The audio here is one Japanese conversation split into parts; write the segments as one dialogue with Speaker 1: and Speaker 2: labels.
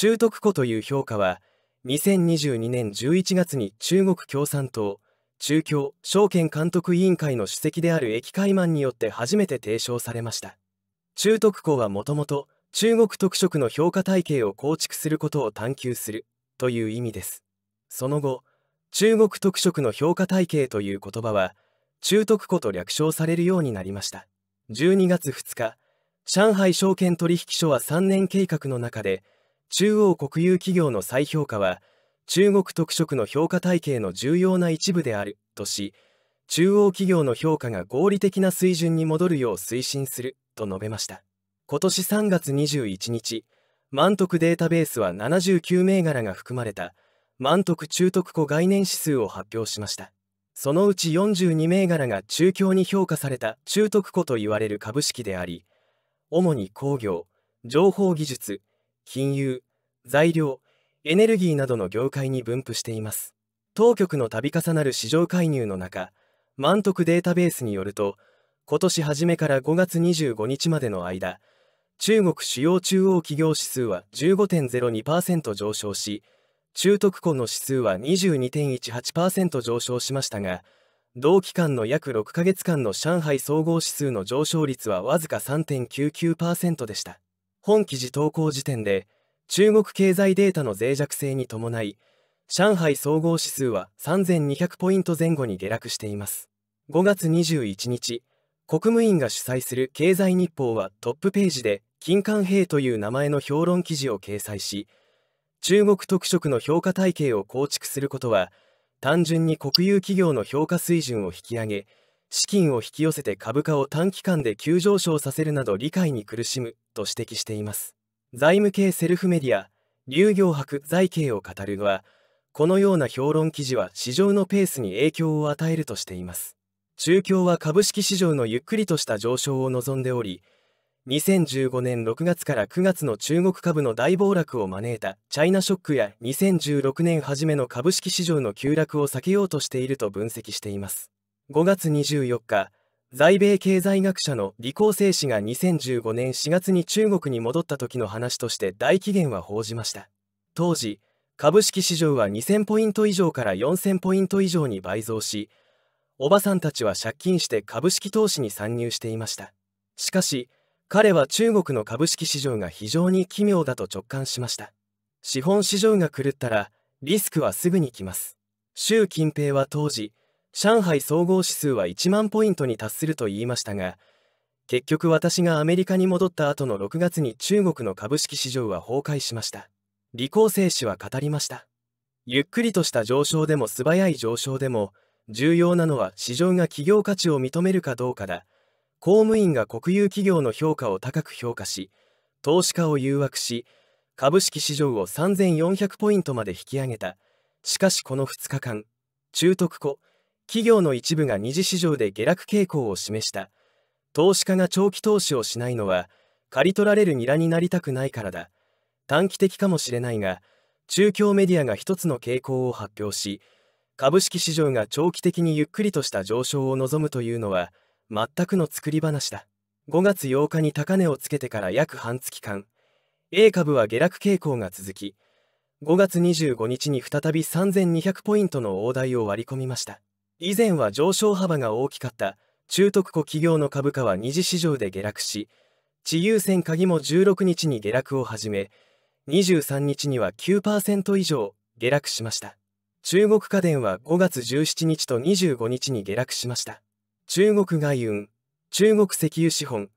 Speaker 1: 中徳庫という評価は2022年11月に中国共産党中共証券監督委員会の主席である駅海マンによって初めて提唱されました中徳校はもともと中国特色の評価体系を構築することを探求するという意味ですその後中国特色の評価体系という言葉は中徳庫と略称されるようになりました12月2日上海証券取引所は3年計画の中で中央国有企業の再評価は中国特色の評価体系の重要な一部であるとし中央企業の評価が合理的な水準に戻るよう推進すると述べました今年3月21日満徳データベースは79銘柄が含まれた満徳中徳庫概念指数を発表しましたそのうち42銘柄が中京に評価された中徳庫といわれる株式であり主に工業情報技術金融材料エネルギーなどの業界に分布しています当局の度重なる市場介入の中満徳データベースによると今年初めから5月25日までの間中国主要中央企業指数は15.02%上昇し中特庫の指数は22.18%上昇しましたが同期間の約6ヶ月間の上海総合指数の上昇率はわずか3.99%でした本記事投稿時点で中国経済データの脆弱性に伴い上海総合指数は3200ポイント前後に下落しています5月21日国務院が主催する経済日報はトップページで金刊兵という名前の評論記事を掲載し中国特色の評価体系を構築することは単純に国有企業の評価水準を引き上げ資金を引き寄せて株価を短期間で急上昇させるなど理解に苦しむと指摘しています財務系セルフメディア流行博財経を語るはこのような評論記事は市場のペースに影響を与えるとしています中共は株式市場のゆっくりとした上昇を望んでおり2015年6月から9月の中国株の大暴落を招いたチャイナショックや2016年初めの株式市場の急落を避けようとしていると分析しています5月24日在米経済学者の李光生氏が2015年4月に中国に戻った時の話として大期限は報じました当時株式市場は2000ポイント以上から4000ポイント以上に倍増しおばさんたちは借金して株式投資に参入していましたしかし彼は中国の株式市場が非常に奇妙だと直感しました資本市場が狂ったらリスクはすぐに来ます習近平は当時上海総合指数は1万ポイントに達すると言いましたが結局私がアメリカに戻った後の6月に中国の株式市場は崩壊しました李光生氏は語りましたゆっくりとした上昇でも素早い上昇でも重要なのは市場が企業価値を認めるかどうかだ公務員が国有企業の評価を高く評価し投資家を誘惑し株式市場を3400ポイントまで引き上げたしかしこの2日間中徳庫企業の一部が二次市場で下落傾向を示した投資家が長期投資をしないのは刈り取られるニラになりたくないからだ短期的かもしれないが中共メディアが一つの傾向を発表し株式市場が長期的にゆっくりとした上昇を望むというのは全くの作り話だ5月8日に高値をつけてから約半月間 A 株は下落傾向が続き5月25日に再び3200ポイントの大台を割り込みました以前は上昇幅が大きかった中特湖企業の株価は二次市場で下落し地優先鍵も16日に下落を始め23日には9%以上下落しました中国家電は5月17日と25日に下落しました中国外運中国石油資本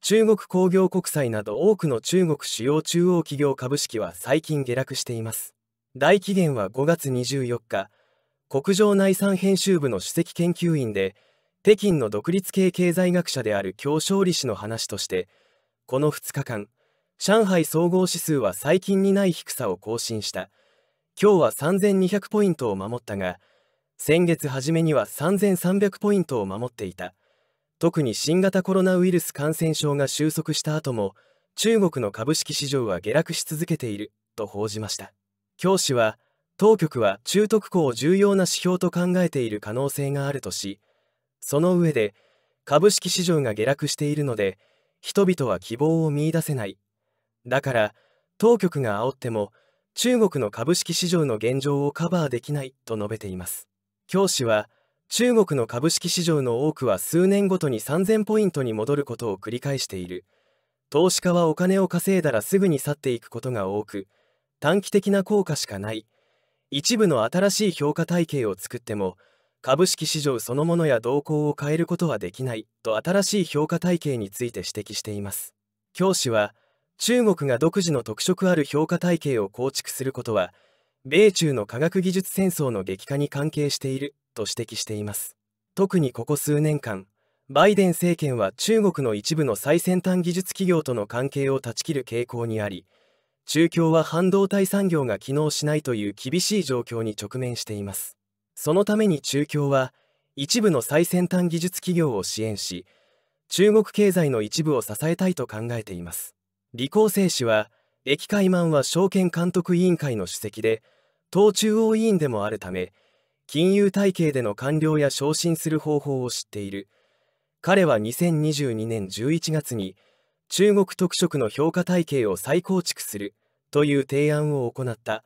Speaker 1: 中国工業国債など多くの中国主要中央企業株式は最近下落しています大期限は5月24日国情内産編集部の首席研究員で北京の独立系経済学者である京勝利氏の話としてこの2日間上海総合指数は最近にない低さを更新した今日は3200ポイントを守ったが先月初めには3300ポイントを守っていた特に新型コロナウイルス感染症が収束した後も中国の株式市場は下落し続けていると報じましたは当局は中特港を重要な指標と考えている可能性があるとしその上で株式市場が下落しているので人々は希望を見いだせないだから当局が煽っても中国の株式市場の現状をカバーできないと述べています教師は中国の株式市場の多くは数年ごとに3000ポイントに戻ることを繰り返している投資家はお金を稼いだらすぐに去っていくことが多く短期的な効果しかない一部の新しい評価体系を作っても株式市場そのものや動向を変えることはできないと新しい評価体系について指摘しています教師は中国が独自の特色ある評価体系を構築することは米中の科学技術戦争の激化に関係していると指摘しています特にここ数年間バイデン政権は中国の一部の最先端技術企業との関係を断ち切る傾向にあり中共は半導体産業が機能しないという厳しい状況に直面していますそのために中共は一部の最先端技術企業を支援し中国経済の一部を支えたいと考えています李光生氏は駅海満は証券監督委員会の主席で党中央委員でもあるため金融体系での官僚や昇進する方法を知っている彼は2022年11月に中国特色の評価体系を再構築するという提案を行った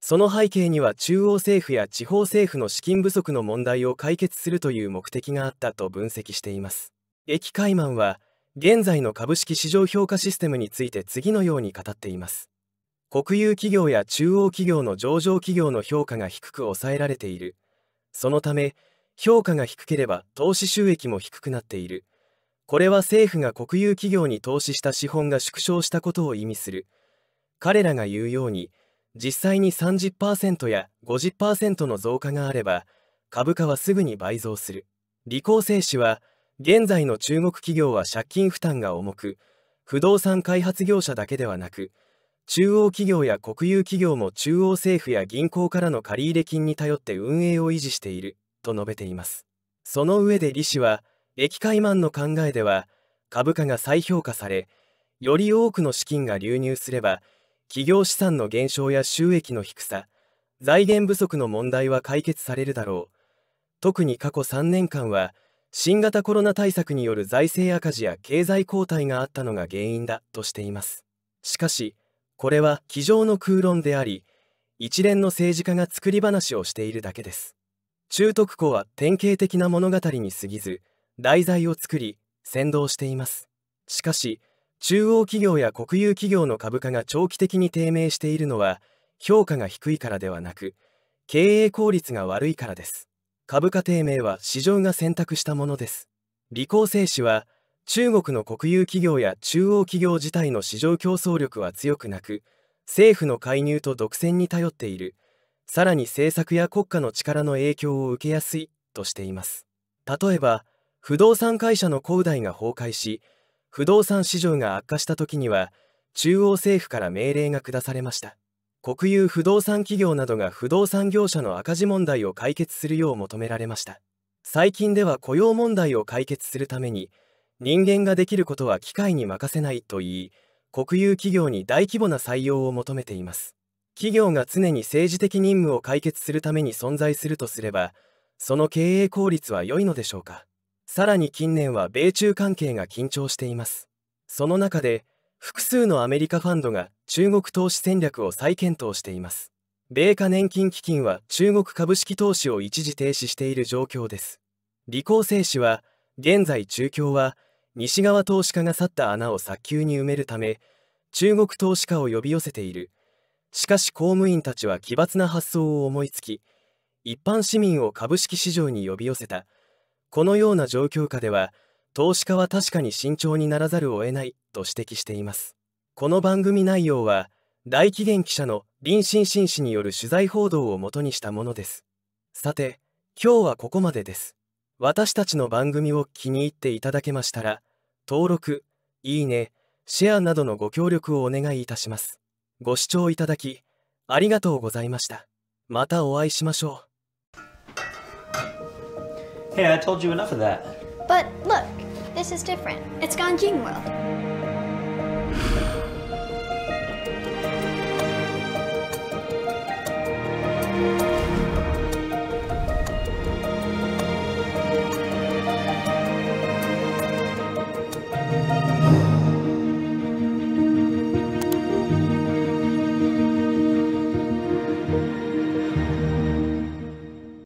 Speaker 1: その背景には中央政府や地方政府の資金不足の問題を解決するという目的があったと分析しています駅開マは現在の株式市場評価システムについて次のように語っています国有企業や中央企業の上場企業の評価が低く抑えられているそのため評価が低ければ投資収益も低くなっているこれは政府が国有企業に投資した資本が縮小したことを意味する彼らが言うように実際に30%や50%の増加があれば株価はすぐに倍増する李光生氏は現在の中国企業は借金負担が重く不動産開発業者だけではなく中央企業や国有企業も中央政府や銀行からの借入金に頼って運営を維持していると述べていますその上で李氏は駅海マンの考えでは株価が再評価されより多くの資金が流入すれば企業資産の減少や収益の低さ財源不足の問題は解決されるだろう特に過去3年間は新型コロナ対策による財政赤字や経済後退があったのが原因だとしていますしかしこれは机上の空論であり一連の政治家が作り話をしているだけです中徳子は典型的な物語に過ぎず題材を作り先導していますしかし中央企業や国有企業の株価が長期的に低迷しているのは評価が低いからではなく経営効率が悪いからです株価低迷は市場が選択したものです李光生氏は中国の国有企業や中央企業自体の市場競争力は強くなく政府の介入と独占に頼っているさらに政策や国家の力の影響を受けやすいとしています例えば不動産会社の恒大が崩壊し不動産市場が悪化した時には中央政府から命令が下されました国有不動産企業などが不動産業者の赤字問題を解決するよう求められました最近では雇用問題を解決するために人間ができることは機械に任せないと言い国有企業に大規模な採用を求めています企業が常に政治的任務を解決するために存在するとすればその経営効率は良いのでしょうかさらに近年は米中関係が緊張していますその中で複数のアメリカファンドが中国投資戦略を再検討しています米価年金基金は中国株式投資を一時停止している状況です李光生氏は現在中共は西側投資家が去った穴を早急に埋めるため中国投資家を呼び寄せているしかし公務員たちは奇抜な発想を思いつき一般市民を株式市場に呼び寄せたこのような状況下では投資家は確かに慎重にならざるを得ないと指摘していますこの番組内容は大紀元記者の林真真氏による取材報道をもとにしたものですさて今日はここまでです私たちの番組を気に入っていただけましたら登録いいねシェアなどのご協力をお願いいたしますご視聴いただきありがとうございましたまたお会いしましょう Hey, I told you enough of that. But look, this is different. It's Ganjing World.